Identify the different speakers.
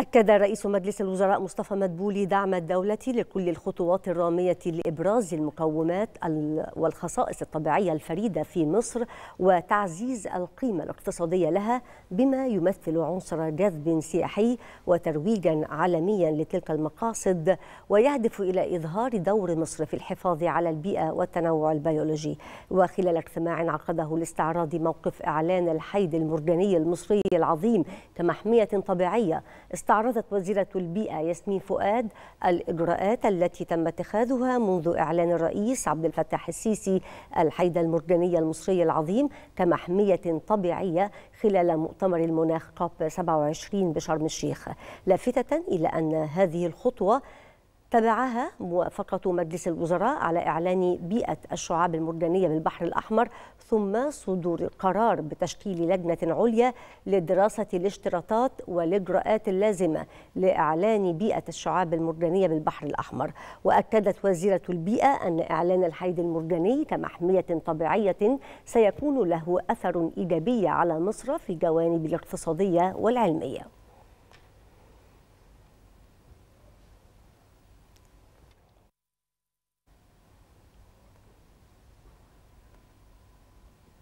Speaker 1: أكد رئيس مجلس الوزراء مصطفى مدبولي دعم الدولة لكل الخطوات الرامية لإبراز المقومات والخصائص الطبيعية الفريدة في مصر وتعزيز القيمة الاقتصادية لها بما يمثل عنصر جذب سياحي وترويجا عالميا لتلك المقاصد ويهدف إلى إظهار دور مصر في الحفاظ على البيئة والتنوع البيولوجي وخلال اجتماع عقده لاستعراض موقف إعلان الحيد المرجاني المصري العظيم كمحمية طبيعية استعرضت وزيرة البيئة ياسمين فؤاد الإجراءات التي تم اتخاذها منذ إعلان الرئيس عبد الفتاح السيسي الحيدة المرجانية المصرية العظيم كمحمية طبيعية خلال مؤتمر المناخ كوب 27 بشرم الشيخ لافتة إلى أن هذه الخطوة تبعها موافقة مجلس الوزراء على إعلان بيئة الشعاب المرجانية بالبحر الأحمر ثم صدور قرار بتشكيل لجنة عليا لدراسة الاشتراطات والإجراءات اللازمة لإعلان بيئة الشعاب المرجانية بالبحر الأحمر وأكدت وزيرة البيئة أن إعلان الحيد المرجاني كمحمية طبيعية سيكون له أثر إيجابي على مصر في جوانب الاقتصادية والعلمية